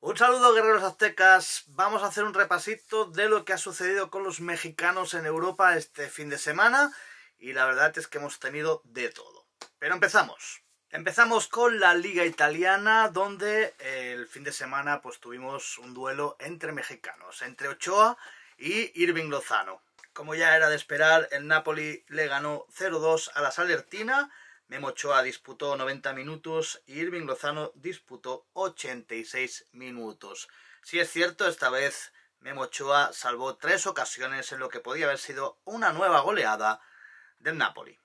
Un saludo guerreros aztecas, vamos a hacer un repasito de lo que ha sucedido con los mexicanos en Europa este fin de semana y la verdad es que hemos tenido de todo. Pero empezamos. Empezamos con la liga italiana donde eh, el fin de semana pues tuvimos un duelo entre mexicanos, entre Ochoa y Irving Lozano. Como ya era de esperar, el Napoli le ganó 0-2 a la Salertina Memo Ochoa disputó 90 minutos y Irving Lozano disputó 86 minutos. Si es cierto, esta vez Memo Ochoa salvó tres ocasiones en lo que podía haber sido una nueva goleada del Napoli.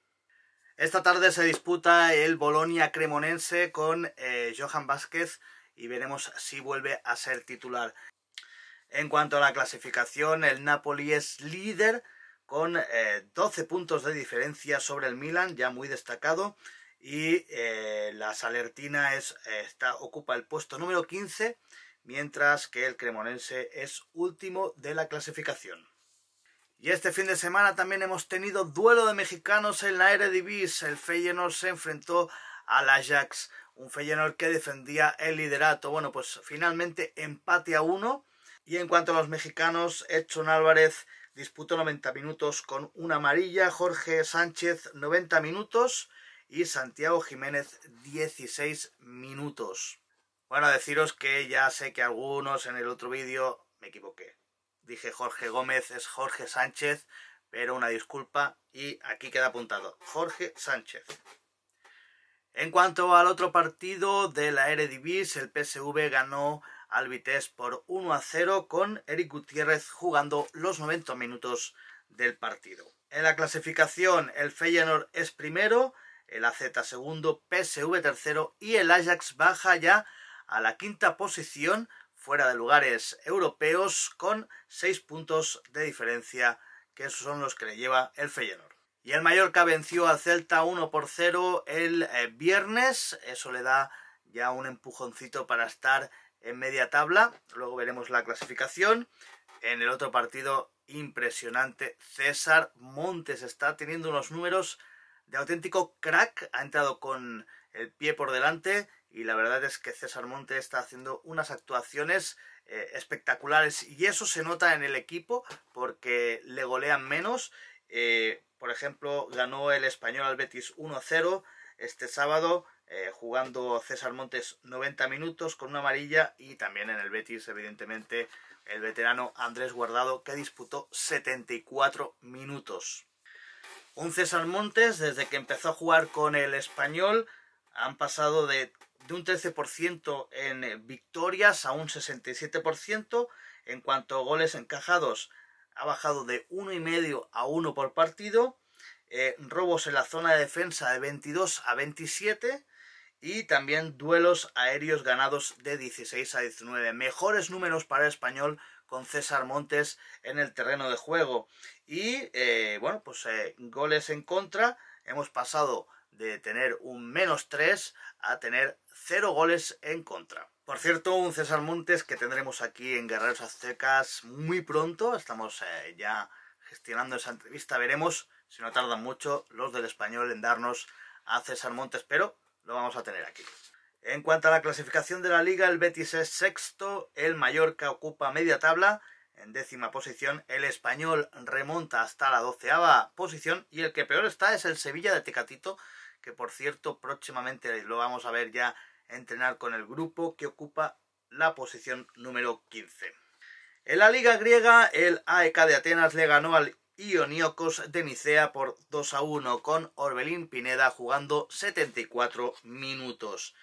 Esta tarde se disputa el Bolonia Cremonense con eh, Johan Vázquez y veremos si vuelve a ser titular. En cuanto a la clasificación, el Napoli es líder con 12 eh, puntos de diferencia sobre el Milan, ya muy destacado. Y eh, la Salertina eh, está, ocupa el puesto número 15, mientras que el Cremonense es último de la clasificación. Y este fin de semana también hemos tenido duelo de mexicanos en la Eredivisie. El Feyenoord se enfrentó al Ajax, un Feyenoord que defendía el liderato. Bueno, pues finalmente empate a uno. Y en cuanto a los mexicanos, Edson Álvarez disputó 90 minutos con una amarilla, Jorge Sánchez 90 minutos y Santiago Jiménez 16 minutos. Bueno, deciros que ya sé que algunos en el otro vídeo me equivoqué. Dije Jorge Gómez es Jorge Sánchez, pero una disculpa y aquí queda apuntado. Jorge Sánchez. En cuanto al otro partido de la RDB, el PSV ganó al por 1 a 0 con Eric Gutiérrez jugando los 90 minutos del partido. En la clasificación el Feyenoord es primero, el AZ segundo, PSV tercero y el Ajax baja ya a la quinta posición fuera de lugares europeos con 6 puntos de diferencia que son los que le lleva el Feyenoord. Y el Mallorca venció al Celta 1 por 0 el eh, viernes, eso le da ya un empujoncito para estar en media tabla. Luego veremos la clasificación. En el otro partido impresionante, César Montes está teniendo unos números de auténtico crack. Ha entrado con el pie por delante y la verdad es que César Montes está haciendo unas actuaciones eh, espectaculares y eso se nota en el equipo porque le golean menos. Eh, por ejemplo, ganó el español al Betis 1-0 este sábado eh, jugando César Montes 90 minutos con una amarilla y también en el Betis, evidentemente, el veterano Andrés Guardado que disputó 74 minutos. Un César Montes, desde que empezó a jugar con el español, han pasado de, un 13% en victorias a un 67%. En cuanto a goles encajados, ha bajado de 1,5 a 1 por partido. Eh, robos en la zona de defensa de 22 a 27 y también duelos aéreos ganados de 16 a 19. Mejores números para el español con César Montes en el terreno de juego. Y eh, bueno, pues eh, goles en contra. Hemos pasado de tener un menos 3 a tener 0 goles en contra. Por cierto, un César Montes que tendremos aquí en Guerreros Aztecas muy pronto. Estamos eh, ya gestionando esa entrevista. Veremos si no tardan mucho los del español en darnos a César Montes, pero lo vamos a tener aquí. En cuanto a la clasificación de la liga, el Betis es sexto, el Mallorca ocupa media tabla, en décima posición, el español remonta hasta la doceava posición y el que peor está es el Sevilla de Tecatito, que por cierto próximamente lo vamos a ver ya entrenar con el grupo que ocupa la posición número 15. En la liga griega, el AEK de Atenas le ganó al Ioniocos de Nicea por 2 a 1 con Orbelín Pineda jugando 74 minutos.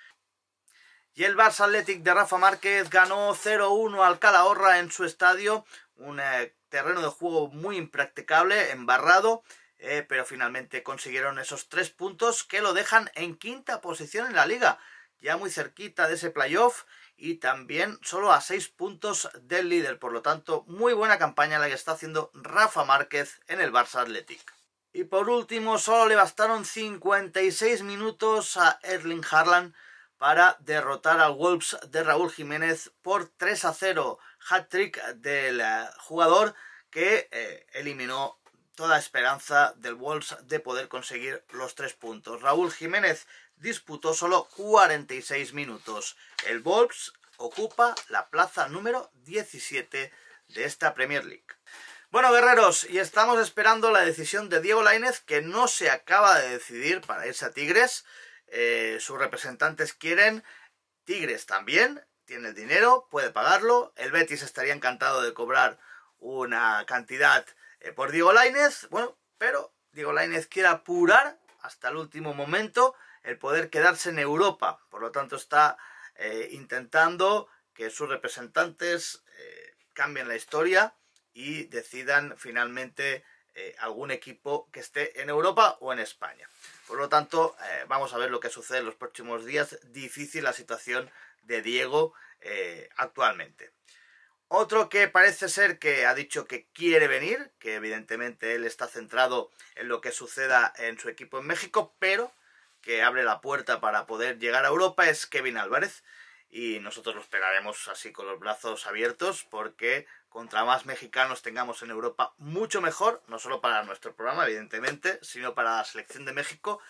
Y el Barça Athletic de Rafa Márquez ganó 0-1 al Calahorra en su estadio, un eh, terreno de juego muy impracticable, embarrado, eh, pero finalmente consiguieron esos tres puntos que lo dejan en quinta posición en la liga, ya muy cerquita de ese playoff y también solo a 6 puntos del líder. Por lo tanto, muy buena campaña la que está haciendo Rafa Márquez en el Barça Athletic. Y por último, solo le bastaron 56 minutos a Erling Harlan para derrotar al Wolves de Raúl Jiménez por 3 a 0. Hat-trick del eh, jugador que eh, eliminó toda esperanza del Wolves de poder conseguir los tres puntos. Raúl Jiménez disputó solo 46 minutos. El Wolves ocupa la plaza número 17 de esta Premier League. Bueno, guerreros, y estamos esperando la decisión de Diego Lainez, que no se acaba de decidir para irse a Tigres. Eh, sus representantes quieren, Tigres también, tiene el dinero, puede pagarlo. El Betis estaría encantado de cobrar una cantidad eh, por Diego Lainez. Bueno, pero Diego Lainez quiere apurar hasta el último momento el poder quedarse en Europa. Por lo tanto, está eh, intentando que sus representantes eh, cambien la historia y decidan finalmente eh, algún equipo que esté en Europa o en España. Por lo tanto, vamos a ver lo que sucede en los próximos días. Difícil la situación de Diego actualmente. Otro que parece ser que ha dicho que quiere venir, que evidentemente él está centrado en lo que suceda en su equipo en México, pero que abre la puerta para poder llegar a Europa es Kevin Álvarez y nosotros lo esperaremos así con los brazos abiertos porque contra más mexicanos tengamos en Europa mucho mejor, no solo para nuestro programa evidentemente, sino para la selección de México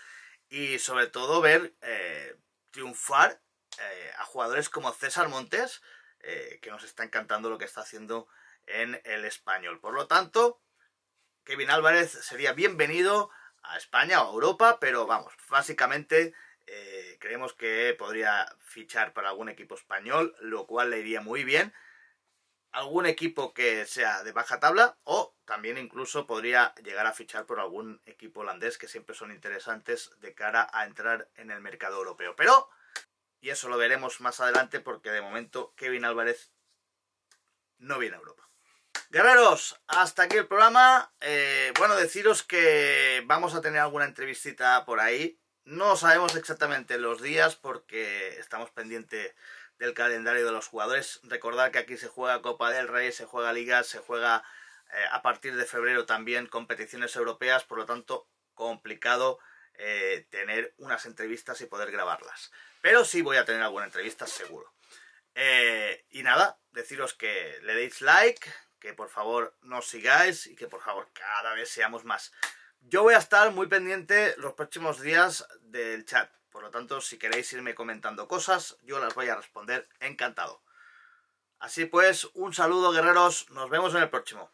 y sobre todo ver eh, triunfar eh, a jugadores como César Montes eh, que nos está encantando lo que está haciendo en el español. Por lo tanto, Kevin Álvarez sería bienvenido a España o a Europa, pero vamos, básicamente eh, creemos que podría fichar para algún equipo español, lo cual le iría muy bien. Algún equipo que sea de baja tabla o también incluso podría llegar a fichar por algún equipo holandés que siempre son interesantes de cara a entrar en el mercado europeo. Pero, y eso lo veremos más adelante porque de momento Kevin Álvarez no viene a Europa. Guerreros, hasta aquí el programa. Eh, bueno, deciros que vamos a tener alguna entrevistita por ahí. No sabemos exactamente los días porque estamos pendientes del calendario de los jugadores. Recordad que aquí se juega Copa del Rey, se juega Liga, se juega eh, a partir de febrero también competiciones europeas, por lo tanto complicado eh, tener unas entrevistas y poder grabarlas. Pero sí voy a tener alguna entrevista seguro. y nada, deciros que le deis like, que por favor nos sigáis y que por favor cada vez seamos más. Yo voy a estar muy pendiente los próximos días del chat, por lo tanto si queréis irme comentando cosas, yo las voy a responder encantado. Así pues, un saludo guerreros, nos vemos en el próximo.